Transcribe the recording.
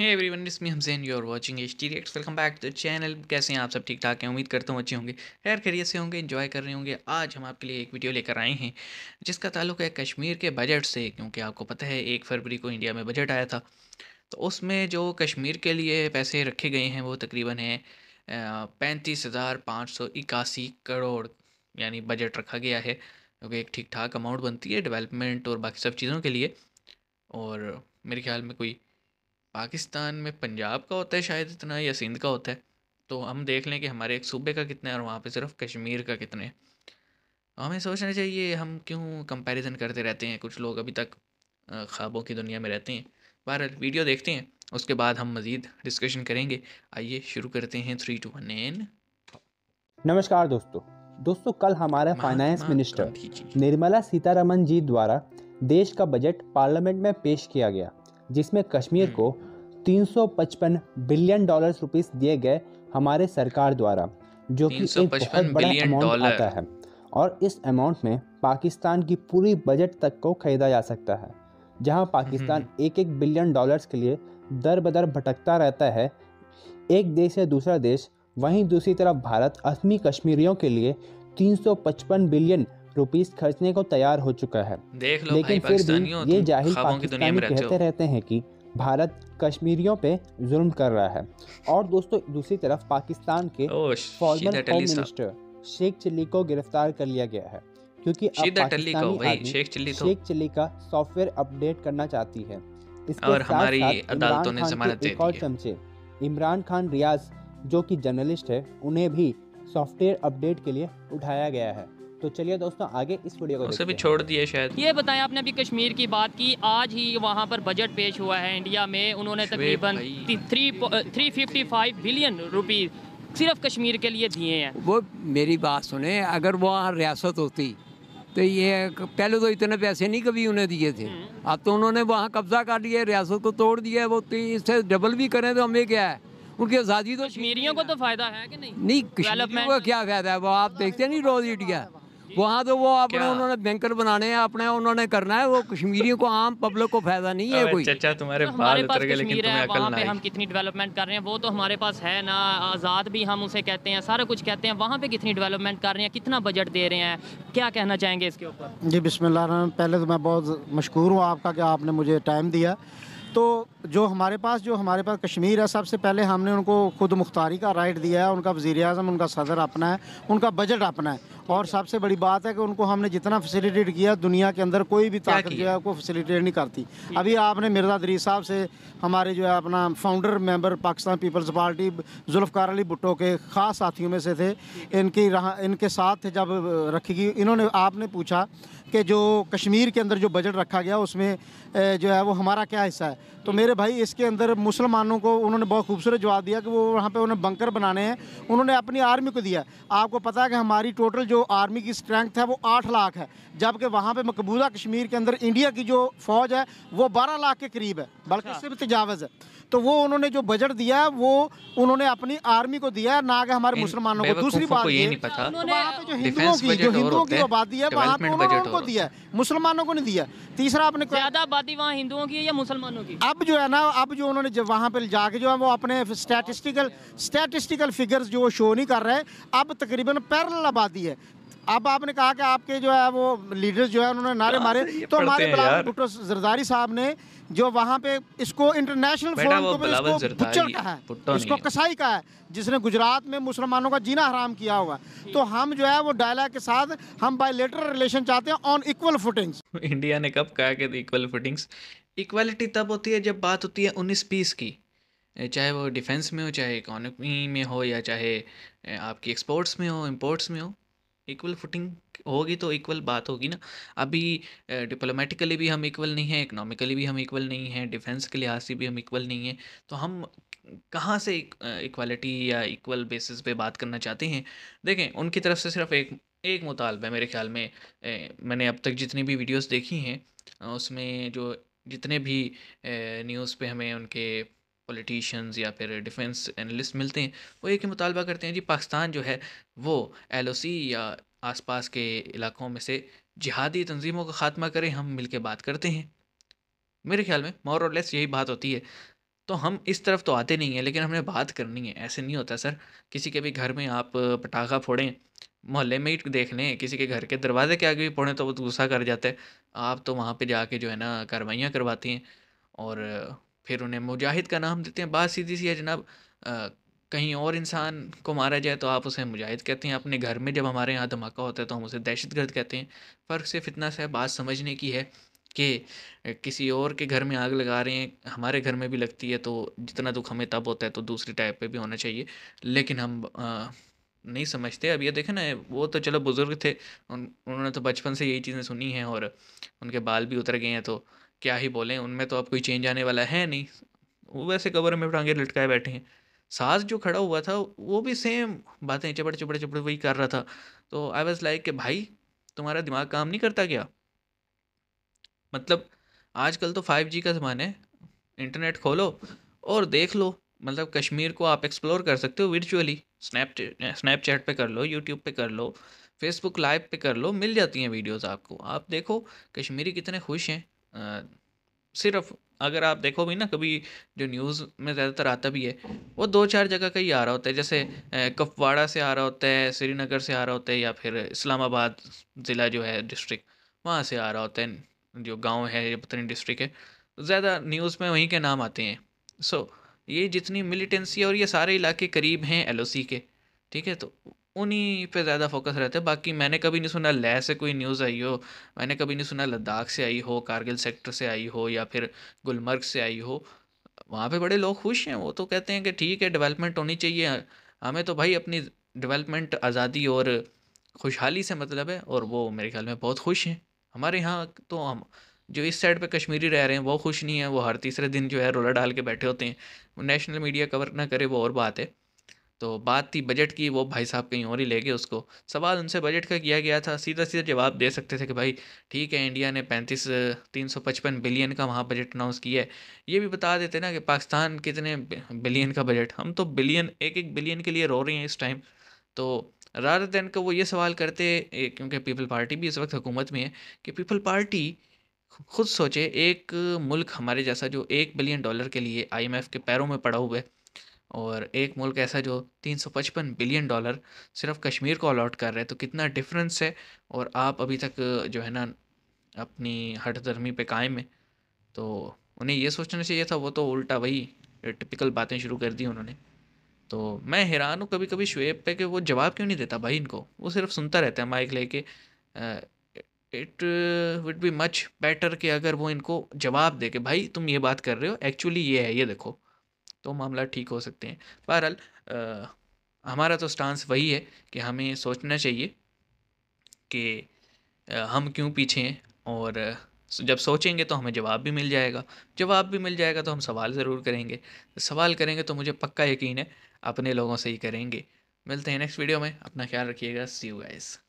हे वन इसमें हम जैन you are watching H T reacts welcome back to channel कैसे हैं आप सब ठीक ठाक हैं उम्मीद करता हूँ अच्छे होंगे खैर खैरियत से होंगे इन्जॉय कर रहे होंगे आज हम आपके लिए एक वीडियो लेकर आए हैं जिसका ताल्लुक है कश्मीर के बजट से क्योंकि आपको पता है एक फरवरी को इंडिया में बजट आया था तो उसमें जो कश्मीर के लिए पैसे रखे गए हैं वो तकरीबन है पैंतीस हज़ार पाँच सौ इक्यासी करोड़ यानी बजट रखा गया है क्योंकि एक ठीक ठाक अमाउंट बनती है डेवलपमेंट और बाकी सब चीज़ों के लिए और मेरे ख्याल में कोई पाकिस्तान में पंजाब का होता है शायद इतना या सिंध का होता है तो हम देख लें कि हमारे एक सूबे का कितना है और वहाँ पे सिर्फ कश्मीर का कितने है तो हमें सोचना चाहिए हम क्यों कंपैरिजन करते रहते हैं कुछ लोग अभी तक ख्वाबों की दुनिया में रहते हैं बहरहाल वीडियो देखते हैं उसके बाद हम मज़ीद डिस्कशन करेंगे आइए शुरू करते हैं थ्री टू वन एन नमस्कार दोस्तों दोस्तों कल हमारे फाइनेंस मिनिस्टर निर्मला सीतारमन जी द्वारा देश का बजट पार्लियामेंट में पेश किया गया जिसमें कश्मीर हम्म। को 355 बिलियन डॉलर रुपीस दिए गए हमारे सरकार द्वारा जो कि एक बहुत बड़ा अमाउंट आता है और इस अमाउंट में पाकिस्तान की पूरी बजट तक को खरीदा जा सकता है जहां हम्म, पाकिस्तान हम्म। एक एक बिलियन डॉलर्स के लिए दर बदर भटकता रहता है एक देश से दूसरा देश वहीं दूसरी तरफ भारत असमी कश्मीरियों के लिए 355 बिलियन रुपीस खर्चने को तैयार हो चुका है देख लो लेकिन फिर भी ये जाहिल पाकिस्तानी कहते रहते हैं कि भारत कश्मीरियों पे जुल्म कर रहा है और दोस्तों दूसरी तरफ पाकिस्तान के former home minister Sheikh Chilli को गिरफ्तार कर लिया गया है क्योंकि अब पाकिस्तानी आदमी तो। शेख चिल्ली का सॉफ्टवेयर अपडेट करना चाहती है इसके और साथ हमारी अदालतों ने जमानत दे इमरान खान रियाज जो कि जर्नलिस्ट है उन्हें भी सॉफ्टवेयर अपडेट के लिए उठाया गया है तो चलिए दोस्तों आगे इस वीडियो को उसे भी छोड़ दिए शायद ये बताएं आपने अभी कश्मीर की बात की आज ही वहाँ पर बजट पेश हुआ है इंडिया में उन्होंने तकरीबन three three fifty five billion rupees सिर्फ कश्मीर के लिए दिए हैं वो मेरी बात सुने अगर वहाँ रियासत होती तो ये पहले तो इतने पैसे नहीं कभी उन्हें दिए थे हम्म। अब तो उन्होंने वहाँ कब्जा कर लिया रियासत को तोड़ दिया है वो तो इससे डबल भी करें तो हमें क्या है उनकी आज़ादी तो कश्मीरियों को तो फायदा है कि नहीं नहीं कश्मीरियों का क्या फायदा है वो आप देखते नहीं रोज़ इंडिया वहाँ तो वो अपने उन्होंने बैंकर बनाने हैं अपने उन्होंने करना है वो कश्मीरियों को आम पब्लिक को फायदा नहीं है कोई चाचा तुम्हारे हमारे पास कश्मीर है वहाँ पे हम कितनी डेवलपमेंट कर रहे हैं वो तो हमारे पास है ना आज़ाद भी हम उसे कहते हैं सारा कुछ कहते हैं वहाँ पे कितनी डेवलपमेंट कर रहे हैं कितना बजट दे रहे हैं क्या कहना चाहेंगे इसके ऊपर जी बिस्मिल्लाह पहले तो मैं बहुत मशहूर हूँ आपका कि आपने मुझे टाइम दिया तो जो हमारे पास जो हमारे पास कश्मीर है सबसे पहले हमने उनको खुद मुख्तारी का राइट दिया है उनका वज़ी अजम उनका सदर अपना है उनका बजट अपना है और सबसे बड़ी बात है कि उनको हमने जितना फैसिलिटेट किया दुनिया के अंदर कोई भी ताकत जो है वो फैसिलिटेट नहीं करती अभी आपने मिर्जा दरी साहब से हमारे जो है अपना founder member Pakistan people's party Zulfikar Ali Bhutto के ख़ास साथियों में से थे इनकी इनके साथ जब रखी गई इन्होंने आपने पूछा कि जो कश्मीर के अंदर जो बजट रखा गया उसमें जो है वो हमारा क्या हिस्सा है तो मेरे भाई इसके अंदर मुसलमानों को उन्होंने बहुत खूबसूरत जवाब दिया कि वो वहाँ पे उन्हें बंकर बनाने हैं उन्होंने अपनी आर्मी को दिया आपको पता है कि हमारी टोटल जो जो आर्मी की स्ट्रेंथ है वो आठ लाख है जबकि वहाँ पे मकबूजा कश्मीर के अंदर इंडिया की जो फ़ौज है वो बारह लाख के करीब है बल्कि अच्छा। सिर्फ तजावज़ है तो वो उन्होंने जो बजट दिया है वो उन्होंने अपनी आर्मी को दिया है ना कि हमारे मुसलमानों को दूसरी बात ये जो हिंदुओं की जो हिंदुओं की आबादी है वहाँ पे उन्होंने उनको दिया है मुसलमानों को नहीं दिया तीसरा आपने ज्यादा आबादी वहाँ हिंदुओं की है या मुसलमानों की अब जो है ना अब जो उन्होंने जब वहाँ पे जाके जो है वो अपने स्टैटिस्टिकल स्टैटिस्टिकल फिगर्स जो शो नहीं कर रहे अब तकरीबन पैरल आबादी है अब आपने कहा कि आपके जो है वो लीडर्स जो है उन्होंने नारे हाँ, मारे तो हमारे डॉक्टर जरदारी साहब ने जो वहाँ पे इसको इंटरनेशनल फोरम को इसको पुच्चर कहा है इसको कसाई कहा है जिसने गुजरात में मुसलमानों का जीना हराम किया हुआ तो हम जो है वो डायलॉग के साथ हम बायलेटर रिलेशन चाहते हैं ऑन इक्वल फुटिंग्स इंडिया ने कब कहा कि इक्वल फुटिंग्स इक्वालिटी तब होती है जब बात होती है उन्नीस बीस की चाहे वो डिफेंस में हो चाहे इकोनॉमी में हो या चाहे आपकी एक्सपोर्ट्स में हो इम्पोर्ट्स में हो इक्वल फुटिंग होगी तो इक्वल बात होगी ना अभी डिप्लोमेटिकली भी हम इक्वल नहीं हैं इकोनॉमिकली भी हम इक्वल नहीं हैं डिफेंस के लिहाज से भी हम इक्वल नहीं हैं तो हम कहाँ से इक्वालिटी या इक्वल बेसिस पे बात करना चाहते हैं देखें उनकी तरफ से सिर्फ एक एक मुतालबा मेरे ख्याल में ए, मैंने अब तक जितनी भी वीडियोस देखी हैं उसमें जो जितने भी न्यूज़ पे हमें उनके पॉलिटिशियंस या फिर डिफेंस एनालिस्ट मिलते हैं वो एक ही मुतालबा करते हैं जी पाकिस्तान जो है वो एल या आसपास के इलाकों में से जिहादी तंजीमों का खात्मा करें हम मिल के बात करते हैं मेरे ख्याल में मोर और लेस यही बात होती है तो हम इस तरफ तो आते नहीं हैं लेकिन हमने बात करनी है ऐसे नहीं होता सर किसी के भी घर में आप पटाखा फोड़ें मोहल्ले में ही देख लें किसी के घर के दरवाजे के आगे भी फोड़ें तो वो गुस्सा कर जाता है आप तो वहाँ पे जाके जो है ना कार्रवाइयाँ करवाती हैं और फिर उन्हें मुजाहिद का नाम देते हैं बात सीधी सी है जनाब कहीं और इंसान को मारा जाए तो आप उसे मुजाहिद कहते हैं अपने घर में जब हमारे यहाँ धमाका होता है तो हम उसे दहशत गर्द कहते हैं फ़र्क सिर्फ इतना सा बात समझने की है कि किसी और के घर में आग लगा रहे हैं हमारे घर में भी लगती है तो जितना दुख हमें तब होता है तो दूसरी टाइप पे भी होना चाहिए लेकिन हम आ, नहीं समझते अब ये देखें ना वो तो चलो बुज़ुर्ग थे उन उन्होंने तो बचपन से यही चीज़ें सुनी हैं और उनके बाल भी उतर गए हैं तो क्या ही बोलें उनमें तो अब कोई चेंज आने वाला है नहीं वो वैसे कबर में टांगे लटकाए बैठे हैं सास जो खड़ा हुआ था वो भी सेम बातें चपड़े चपड़े चपड़े वही कर रहा था तो आई वॉज लाइक कि भाई तुम्हारा दिमाग काम नहीं करता क्या मतलब आजकल तो फाइव जी का ज़माना है इंटरनेट खोलो और देख लो मतलब कश्मीर को आप एक्सप्लोर कर सकते हो वर्चुअली स्नैप स्नैपचैट पे कर लो यूट्यूब पे कर लो फेसबुक लाइव पे कर लो मिल जाती हैं वीडियोस आपको आप देखो कश्मीरी कितने खुश हैं सिर्फ अगर आप देखो भी ना कभी जो न्यूज़ में ज़्यादातर आता भी है वो दो चार जगह का ही आ रहा होता है जैसे कपवाड़ा से आ रहा होता है श्रीनगर से आ रहा होता है या फिर इस्लामाबाद ज़िला जो है डिस्ट्रिक्ट वहाँ से आ रहा होता है जो गांव है या पतनी डिस्ट्रिक्ट है ज़्यादा न्यूज़ में वहीं के नाम आते हैं सो ये जितनी मिलिटेंसी और ये सारे इलाके करीब हैं एल के ठीक है तो उन्हीं पे ज़्यादा फोकस रहता है बाकी मैंने कभी नहीं सुना लह से कोई न्यूज़ आई हो मैंने कभी नहीं सुना लद्दाख से आई हो कारगिल सेक्टर से आई हो या फिर गुलमर्ग से आई हो वहाँ पे बड़े लोग खुश हैं वो तो कहते हैं कि ठीक है डेवलपमेंट होनी चाहिए हमें तो भाई अपनी डेवलपमेंट आज़ादी और खुशहाली से मतलब है और वो मेरे ख्याल में बहुत खुश हैं हमारे यहाँ तो हम जो इस साइड पे कश्मीरी रह रहे हैं वो खुश नहीं है वो हर तीसरे दिन जो है रोला डाल के बैठे होते हैं नेशनल मीडिया कवर ना करे वो और बात है तो बात थी बजट की वो भाई साहब कहीं और ही ले गए उसको सवाल उनसे बजट का किया गया था सीधा सीधा जवाब दे सकते थे कि भाई ठीक है इंडिया ने पैंतीस तीन सौ पचपन बिलियन का वहाँ बजट अनाउंस किया है ये भी बता देते ना कि पाकिस्तान कितने बिलियन का बजट हम तो बिलियन एक एक बिलियन के लिए रो रहे हैं इस टाइम तो रात दैन को वो ये सवाल करते क्योंकि पीपल पार्टी भी इस वक्त हुकूमत में है कि पीपल पार्टी खुद सोचे एक मुल्क हमारे जैसा जो एक बिलियन डॉलर के लिए आईएमएफ के पैरों में पड़ा हुआ है और एक मुल्क ऐसा जो 355 बिलियन डॉलर सिर्फ कश्मीर को अलॉट कर रहे हैं तो कितना डिफरेंस है और आप अभी तक जो है ना अपनी हट धर्मी पे कायम है तो उन्हें यह सोचना चाहिए था वो तो उल्टा वही टिपिकल बातें शुरू कर दी उन्होंने तो मैं हैरान हूँ कभी कभी शुएब पे कि वो जवाब क्यों नहीं देता भाई इनको वो सिर्फ सुनता रहता है माइक लेके it would be much better कि अगर वो इनको जवाब दे के भाई तुम ये बात कर रहे हो एक्चुअली ये है ये देखो तो मामला ठीक हो सकते हैं बहरहाल हमारा तो स्टांस वही है कि हमें सोचना चाहिए कि हम क्यों पीछे हैं और जब सोचेंगे तो हमें जवाब भी मिल जाएगा जवाब भी मिल जाएगा तो हम सवाल ज़रूर करेंगे सवाल करेंगे तो मुझे पक्का यकीन है अपने लोगों से ही करेंगे मिलते हैं नेक्स्ट वीडियो में अपना ख्याल रखिएगा सी यू गाइस